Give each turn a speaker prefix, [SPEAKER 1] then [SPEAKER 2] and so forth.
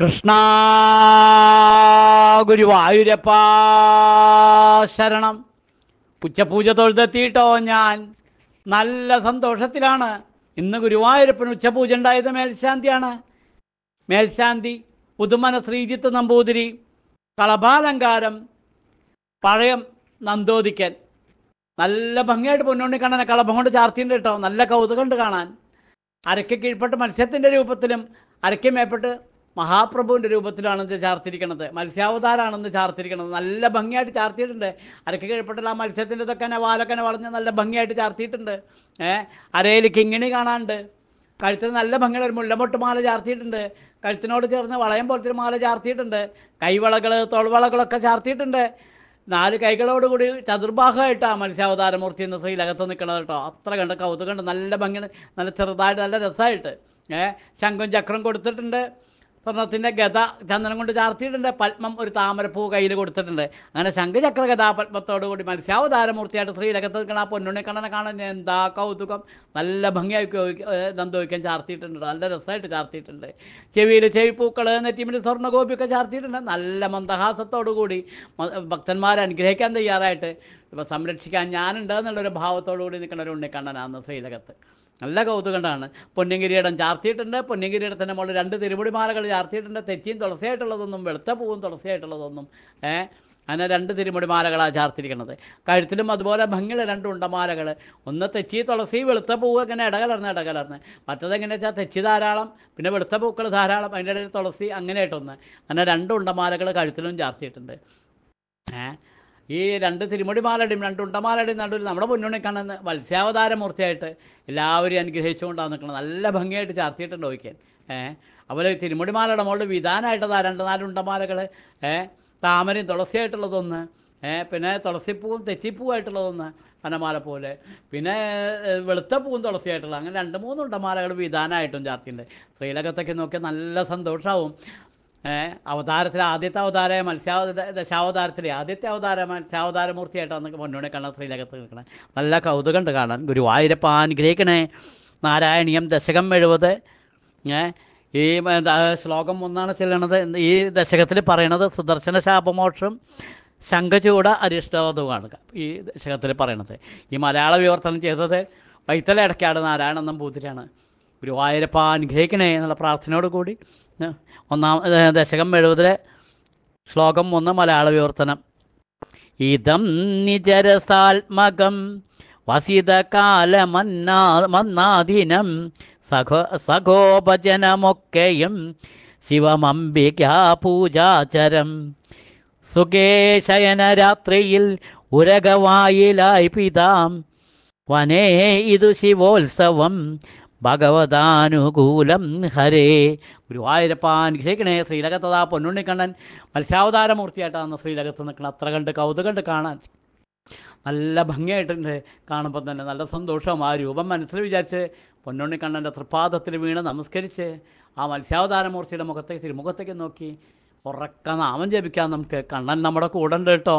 [SPEAKER 1] കൃഷ്ണ ഗുരുവായൂരപ്പ ശരണം ഉച്ചപൂജ തൊഴുതെത്തിയിട്ടോ ഞാൻ നല്ല സന്തോഷത്തിലാണ് ഇന്ന് ഗുരുവായൂരപ്പന് ഉച്ചപൂജ ഉണ്ടായത് മേൽശാന്തിയാണ് മേൽശാന്തി പുതുമന ശ്രീജിത്ത് നമ്പൂതിരി കളഭാലങ്കാരം പഴയം നന്ദോദിക്കൽ നല്ല ഭംഗിയായിട്ട് പൊന്നോണ്ടി കണ്ണനെ കളഭം കൊണ്ട് ചാർത്തിയുണ്ട് കേട്ടോ നല്ല കൗതുകമുണ്ട് കാണാൻ അരയ്ക്ക് കീഴ്പ്പെട്ട് മത്സ്യത്തിൻ്റെ രൂപത്തിലും അരയ്ക്ക് മേപ്പെട്ട് മഹാപ്രഭുവിൻ്റെ ഇത് ചാർത്തിരിക്കണത് മത്സ്യാവതാരാണെന്ന് ചാർത്തിരിക്കണത് നല്ല ഭംഗിയായിട്ട് ചാർത്തിയിട്ടുണ്ട് അരക്ക് കീഴ്പ്പെട്ടുള്ള ആ മത്സ്യത്തിൻ്റെ ഇതൊക്കെ വാലൊക്കെ വളഞ്ഞ് നല്ല ഭംഗിയായിട്ട് ചാർത്തിയിട്ടുണ്ട് ഏഹ് അരയിൽ കിങ്ങിണി കാണാണ്ട് കഴുത്തിന് നല്ല ഭംഗിയുള്ള ഒരു മുല്ലമൊട്ട് മാല ചാർത്തിയിട്ടുണ്ട് കഴുത്തിനോട് ചേർന്ന് വളയം പോലത്തെ ഒരു മാല ചാർത്തിയിട്ടുണ്ട് കൈവളകൾ തൊൾവളകളൊക്കെ ചാർത്തിയിട്ടുണ്ട് നാല് കൈകളോടുകൂടി ചതുർഭാഗമായിട്ടാണ് ആ മത്സ്യാവതാരമൂർത്തി എന്ന ശ്രീലകത്ത് നിൽക്കണത് കേട്ടോ അത്ര കണ്ട് കൗതുകണ്ട് നല്ല ഭംഗി നല്ല ചെറുതായിട്ട് നല്ല രസമായിട്ട് ഏഹ് ശംഖും ചക്രം കൊടുത്തിട്ടുണ്ട് സ്വർണത്തിൻ്റെ ഗത ചന്ദനം കൊണ്ട് ചാർത്തിയിട്ടുണ്ട് പത്മം ഒരു താമരപ്പൂ കയ്യിൽ കൊടുത്തിട്ടുണ്ട് അങ്ങനെ ശംഖചക്ര ഗതാ പത്മത്തോടുകൂടി മത്സ്യാവതാരമൂർത്തിയായിട്ട് ശ്രീലകത്ത് നിൽക്കണം ആ പൊന്നുണ്ണി കണ്ണനെ കാണാൻ എന്താ കൗതുകം നല്ല ഭംഗിയായി ദന്തോയ്ക്കാൻ ചാർത്തിയിട്ടുണ്ട് നല്ല രസമായിട്ട് ചാർത്തിയിട്ടുണ്ട് ചെവിയിൽ ചെവിപ്പൂക്കൾ നെറ്റിമിൻ്റെ സ്വർണ്ണ ചാർത്തിയിട്ടുണ്ട് നല്ല മന്ദഹാസത്തോടു കൂടി ഭക്തന്മാരെ അനുഗ്രഹിക്കാൻ തയ്യാറായിട്ട് ഇപ്പോൾ സംരക്ഷിക്കാൻ ഞാനുണ്ടെന്നുള്ളൊരു ഭാവത്തോടുകൂടി നിൽക്കുന്ന ഒരു ഉണ്ണിക്കണ്ണനാണ് ശ്രീലകത്ത് നല്ല കൗതുകണ്ടാണ് പൊന്നിങ്കിരിയിടം ചാർത്തിയിട്ടുണ്ട് പൊന്നിങ്കിരീടത്തിൻ്റെ മുകളിൽ രണ്ട് തിരുമുടിമാലകൾ ചാർത്തിയിട്ടുണ്ട് തെച്ചിയും തുളസിയായിട്ടുള്ളതൊന്നും വെളുത്ത പൂവും തുളസിയായിട്ടുള്ളതൊന്നും ഏ അങ്ങനെ രണ്ട് തിരുമുടിമാലകളാണ് ചാർത്തിരിക്കുന്നത് കഴുത്തിലും അതുപോലെ ഭംഗിയിൽ രണ്ട് ഉണ്ടമാലകൾ ഒന്ന് തെച്ചി തുളസി വെളുത്ത പൂവ് ഇങ്ങനെ ഇടകലർന്ന് ഇടകലർന്ന് മറ്റതെങ്ങനെ വെച്ചാൽ തെച്ചി ധാരാളം പിന്നെ വെളുത്ത പൂക്കൾ ധാരാളം അതിൻ്റെ ഇടയിൽ തുളസി അങ്ങനെയായിട്ടൊന്ന് അങ്ങനെ രണ്ട് ഉണ്ടമാലകൾ കഴുത്തിലും ചാർത്തിയിട്ടുണ്ട് ഏഹ് ഈ രണ്ട് മാലടിയും രണ്ട് ഉണ്ടമാലടിയും നടുവിൽ നമ്മുടെ കാണുന്ന മത്സ്യാവതാരമൂർത്തിയായിട്ട് എല്ലാവരും അനുഗ്രഹിച്ചുകൊണ്ടാണ് നിൽക്കുന്നത് നല്ല ഭംഗിയായിട്ട് ചാർത്തിയിട്ടുണ്ട് നോക്കിയാൽ ഏഹ് അതുപോലെ മാലയുടെ മുകളിൽ ആ രണ്ട് നാല് ഉണ്ടമാലകൾ ഏഹ് താമരയും തുളസിയായിട്ടുള്ളതൊന്ന് പിന്നെ തുളസിപ്പൂവും തെച്ചിപ്പൂവായിട്ടുള്ളതൊന്ന് അന്നമാല പോലെ പിന്നെ വെളുത്ത പൂവും തുളസിയായിട്ടുള്ള അങ്ങനെ രണ്ട് മൂന്ന് ഉണ്ടമാലകൾ വിധാനമായിട്ടും ചാർത്തിയുണ്ട് ശ്രീലകത്തൊക്കെ നോക്കിയാൽ നല്ല സന്തോഷമാവും അവതാരത്തിൽ ആദ്യത്തെ അവതാരമായ മത്സ്യാവ ദശാവതാരത്തിലെ ആദ്യത്തെ അവതാരമായ മത്സ്യാവതാരമൂർത്തിയായിട്ട് നമുക്ക് മുന്നോട്ട് കാണാൻ ശ്രീലകത്ത് നിൽക്കണേ നല്ല കൗതുകം ഉണ്ട് കാണാൻ ഗുരുവായൂരപ്പ അനുഗ്രഹിക്കണേ നാരായണീയം ദശകം എഴുപത് ഈ ശ്ലോകം ഒന്നാണ് ചെല്ലണത് ഈ ദശകത്തിൽ പറയണത് സുദർശന ശാപമോക്ഷം ശംഖചൂട അരിഷ്ടവധുവാണ് ഈ ദശകത്തിൽ പറയണത് ഈ മലയാള വിവർത്തനം ചെയ്തത് വൈത്തല ഇടയ്ക്കാട് നാരായണ നമ്പൂതിരിയാണ് ഗുരുവായൂരപ്പ അനുഗ്രഹിക്കണേ എന്നുള്ള പ്രാർത്ഥനയോട് കൂടി ഒന്നാം ദശകം എഴുപതിലെ ശ്ലോകം ഒന്ന് മലയാള വിവർത്തനം ഇതം നിജരസാത്മകം വസിതകാലമന്നാ മന്നാദിനം സഖോ സഖോപജനമൊക്കെയും ശിവമംബികാ പൂജാചരം സുഖേശയന രാത്രിയിൽ ഉരകവായിലായി പിതാം വനേ ഇതു ശിവോത്സവം ഭഗവതാനുകൂലം ഹരേ ഗുരുവായൂരപ്പാൻ ഗ്രഹിക്കണേ ശ്രീലകത്തതാ പൊന്നുണ്ണിക്കണ്ണൻ മത്സ്യാവതാരമൂർത്തിയായിട്ടാണ് ശ്രീലകത്ത് നിൽക്കുന്നത് അത്ര കണ്ട് കണ്ട് കാണാൻ നല്ല ഭംഗിയായിട്ടുണ്ട് കാണുമ്പോൾ തന്നെ നല്ല സന്തോഷം ആ രൂപം മനസ്സിൽ വിചാരിച്ച് പൊന്നുണ്ണിക്കണ്ണൻ്റെ തൃപാദത്തിൽ വീണ് നമസ്കരിച്ച് ആ മത്സ്യാവതാരമൂർത്തിയുടെ മുഖത്തേക്ക് തിരുമുഖത്തേക്ക് നോക്കി ഉറക്ക നാമം ജപിക്കാൻ നമുക്ക് കണ്ണൻ നമ്മുടെ
[SPEAKER 2] കൂടെ ഉണ്ട് കേട്ടോ